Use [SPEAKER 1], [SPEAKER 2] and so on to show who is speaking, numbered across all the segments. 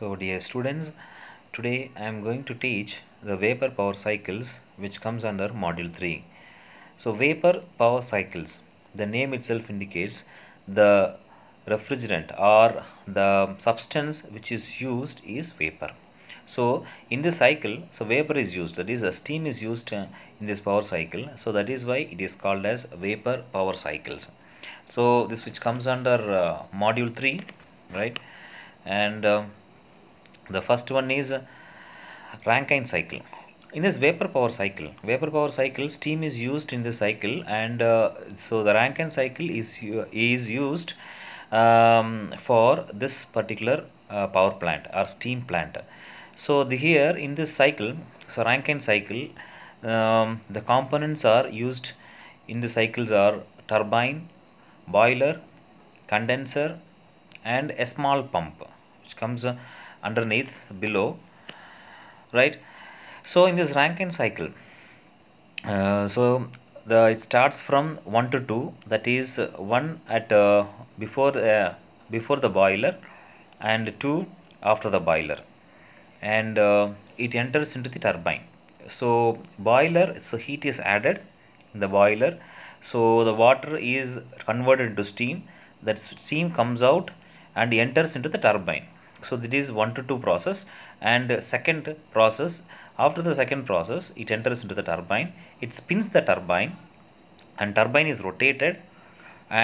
[SPEAKER 1] So dear students, today I am going to teach the vapor power cycles which comes under module 3. So vapor power cycles, the name itself indicates the refrigerant or the substance which is used is vapor. So in this cycle, so vapor is used that is a steam is used uh, in this power cycle. So that is why it is called as vapor power cycles. So this which comes under uh, module 3 right and uh, the first one is Rankine cycle. In this vapor power cycle, vapor power cycle, steam is used in this cycle and uh, so the Rankine cycle is, is used um, for this particular uh, power plant or steam plant. So the, here in this cycle, so Rankine cycle, um, the components are used in the cycles are turbine, boiler, condenser and a small pump which comes uh, underneath below right so in this Rankine cycle uh, so the it starts from 1 to 2 that is 1 at uh, before uh, before the boiler and 2 after the boiler and uh, it enters into the turbine so boiler so heat is added in the boiler so the water is converted into steam that steam comes out and enters into the turbine so that is one to two process and second process after the second process it enters into the turbine it spins the turbine and turbine is rotated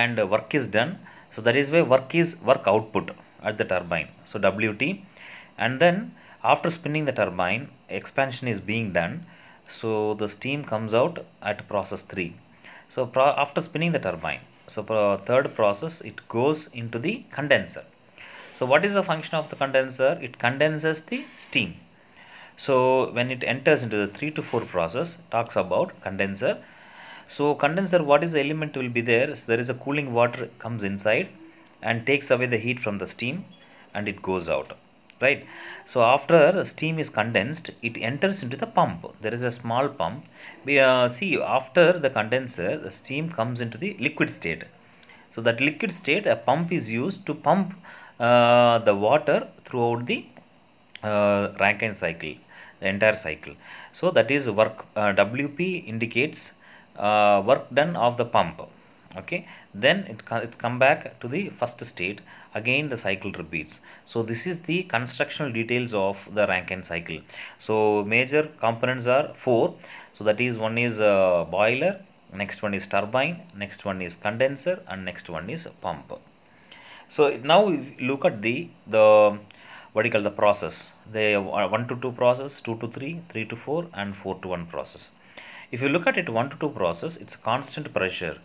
[SPEAKER 1] and work is done so that is where work is work output at the turbine so wt and then after spinning the turbine expansion is being done so the steam comes out at process 3 so after spinning the turbine so for third process it goes into the condenser so what is the function of the condenser? It condenses the steam. So when it enters into the 3 to 4 process, talks about condenser. So condenser, what is the element will be there? So there is a cooling water comes inside and takes away the heat from the steam and it goes out right so after the steam is condensed it enters into the pump there is a small pump we uh, see after the condenser the steam comes into the liquid state so that liquid state a pump is used to pump uh, the water throughout the uh, Rankine cycle, the entire cycle. So that is work uh, WP indicates uh, work done of the pump. Okay, then it it's come back to the first state. Again, the cycle repeats. So this is the constructional details of the Rankine cycle. So major components are four. So that is one is uh, boiler, next one is turbine, next one is condenser, and next one is pump. So now we look at the the what do you call the process the uh, 1 to 2 process 2 to 3 3 to 4 and 4 to 1 process if you look at it 1 to 2 process it's constant pressure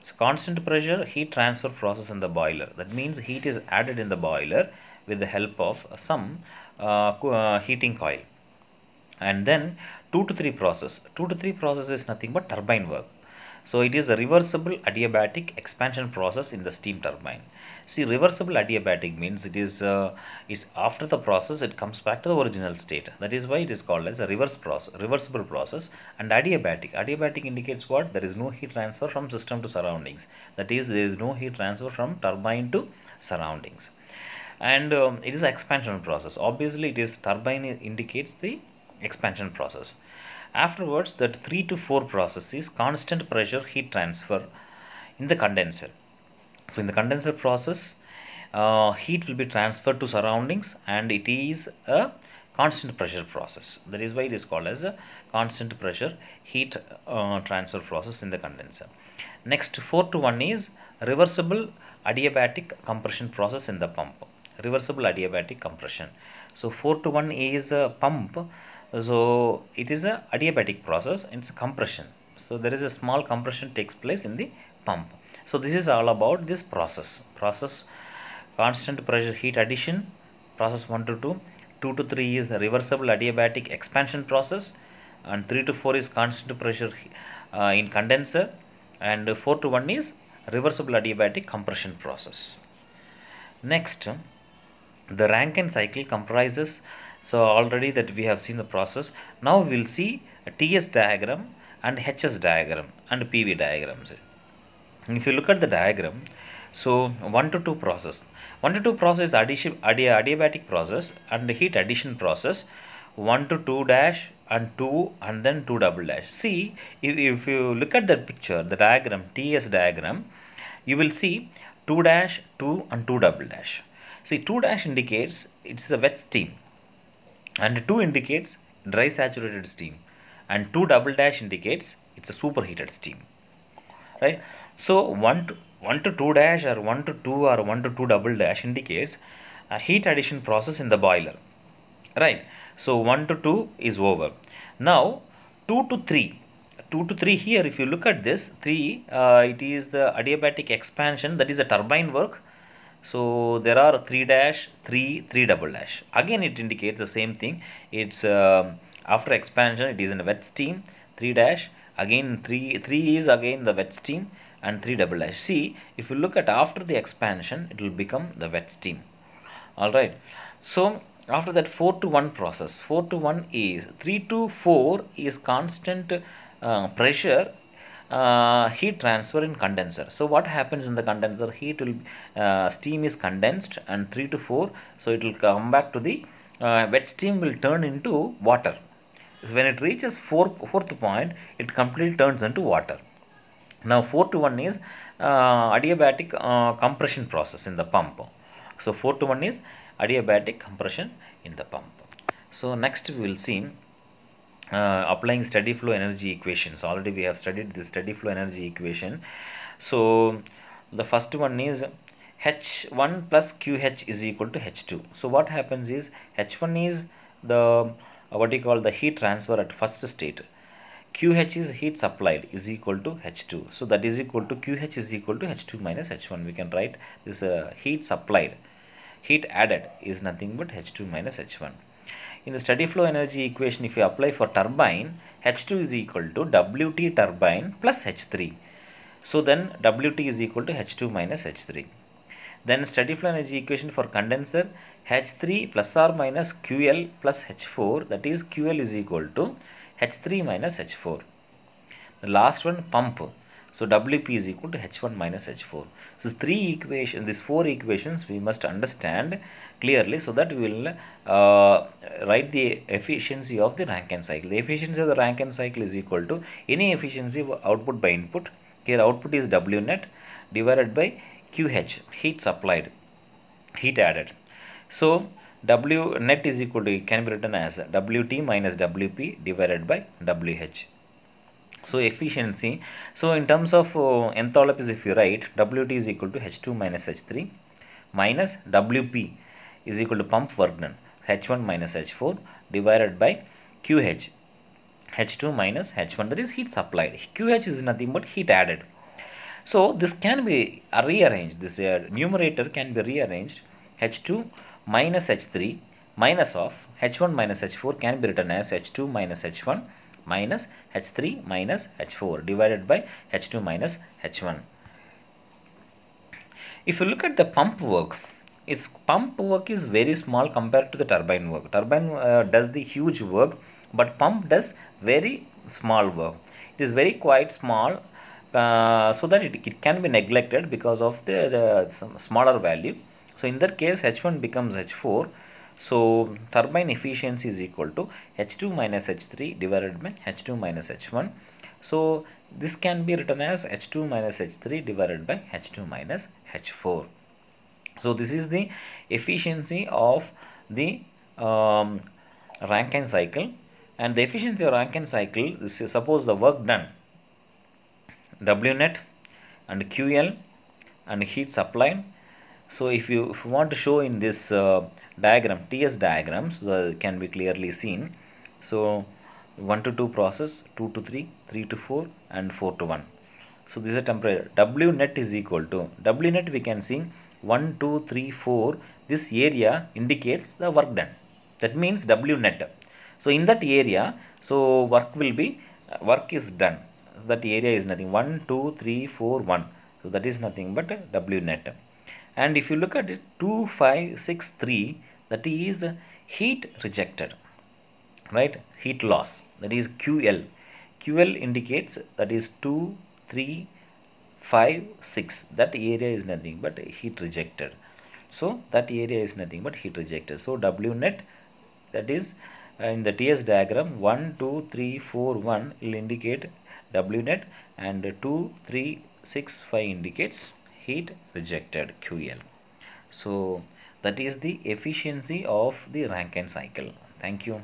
[SPEAKER 1] it's constant pressure heat transfer process in the boiler that means heat is added in the boiler with the help of some uh, uh, heating coil and then 2 to 3 process 2 to 3 process is nothing but turbine work so it is a reversible adiabatic expansion process in the steam turbine. See reversible adiabatic means it is uh, it's after the process it comes back to the original state. That is why it is called as a reverse process, reversible process and adiabatic. Adiabatic indicates what? There is no heat transfer from system to surroundings. That is there is no heat transfer from turbine to surroundings. And um, it is expansion process. Obviously it is turbine indicates the expansion process. Afterwards, that 3 to 4 process is constant pressure heat transfer in the condenser. So in the condenser process, uh, heat will be transferred to surroundings and it is a constant pressure process. That is why it is called as a constant pressure heat uh, transfer process in the condenser. Next 4 to 1 is reversible adiabatic compression process in the pump. Reversible adiabatic compression. So 4 to 1 is a pump so it is a adiabatic process it's a compression so there is a small compression takes place in the pump so this is all about this process process constant pressure heat addition process 1 to 2 2 to 3 is reversible adiabatic expansion process and 3 to 4 is constant pressure uh, in condenser and 4 to 1 is reversible adiabatic compression process next the Rankine cycle comprises so already that we have seen the process now we'll see ts diagram and hs diagram and pv diagrams if you look at the diagram so 1 to 2 process 1 to 2 process addition adi adiabatic process and heat addition process 1 to 2 dash and 2 and then 2 double dash see if, if you look at that picture the diagram ts diagram you will see 2 dash 2 and 2 double dash see 2 dash indicates it's a wet steam and 2 indicates dry saturated steam and 2 double dash indicates it's a superheated steam right so 1 to 1 to 2 dash or 1 to 2 or 1 to 2 double dash indicates a heat addition process in the boiler right so 1 to 2 is over now 2 to 3 2 to 3 here if you look at this 3 uh, it is the adiabatic expansion that is a turbine work so there are 3 dash 3 3 double dash again it indicates the same thing it's uh, after expansion it is in a wet steam 3 dash again 3 3 is again the wet steam and 3 double dash see if you look at after the expansion it will become the wet steam all right so after that 4 to 1 process 4 to 1 is 3 to 4 is constant uh, pressure uh, heat transfer in condenser so what happens in the condenser heat will uh, steam is condensed and 3 to 4 so it will come back to the uh, wet steam will turn into water when it reaches four, fourth point it completely turns into water now 4 to 1 is uh, adiabatic uh, compression process in the pump so 4 to 1 is adiabatic compression in the pump so next we will see uh, applying steady flow energy equations already we have studied the steady flow energy equation so the first one is h1 plus qh is equal to h2 so what happens is h1 is the uh, what you call the heat transfer at first state qh is heat supplied is equal to h2 so that is equal to qh is equal to h2 minus h1 we can write this uh, heat supplied heat added is nothing but h2 minus h1 in the steady flow energy equation if you apply for turbine H2 is equal to WT turbine plus H3. So then WT is equal to H2 minus H3. Then steady flow energy equation for condenser H3 plus or minus QL plus H4 that is QL is equal to H3 minus H4. The last one pump so WP is equal to H1 minus H4. So three equations, these four equations we must understand clearly so that we will uh, write the efficiency of the Rankine cycle. The efficiency of the Rankine cycle is equal to any efficiency output by input. Here output is W net divided by QH, heat supplied, heat added. So W net is equal to, can be written as WT minus WP divided by WH so efficiency so in terms of uh, enthalpies if you write wt is equal to h2 minus h3 minus wp is equal to pump work done h1 minus h4 divided by qh h2 minus h1 that is heat supplied qh is nothing but heat added so this can be rearranged this uh, numerator can be rearranged h2 minus h3 minus of h1 minus h4 can be written as h2 minus h1 minus H3 minus H4 divided by H2 minus H1. If you look at the pump work, if pump work is very small compared to the turbine work. Turbine uh, does the huge work but pump does very small work. It is very quite small uh, so that it, it can be neglected because of the, the smaller value. So in that case H1 becomes H4 so turbine efficiency is equal to H2 minus H3 divided by H2 minus H1. So this can be written as H2 minus H3 divided by H2 minus H4. So this is the efficiency of the um, Rankine cycle and the efficiency of Rankine cycle this is suppose the work done W net and QL and heat supplied so if you, if you, want to show in this uh, diagram TS diagrams uh, can be clearly seen so 1 to 2 process 2 to 3 3 to 4 and 4 to 1 so this is a temporary W net is equal to W net we can see 1 2 3 4 this area indicates the work done that means W net so in that area so work will be uh, work is done so that area is nothing 1 2 3 4 1 so that is nothing but W net and if you look at it 2563 that is heat rejected right heat loss that is QL QL indicates that is 2 3 5 6 that area is nothing but heat rejected so that area is nothing but heat rejected so W net that is uh, in the TS diagram 1 2 3 4 1 will indicate W net and 2 3 6 5 indicates heat rejected QEL. So that is the efficiency of the Rankine cycle. Thank you.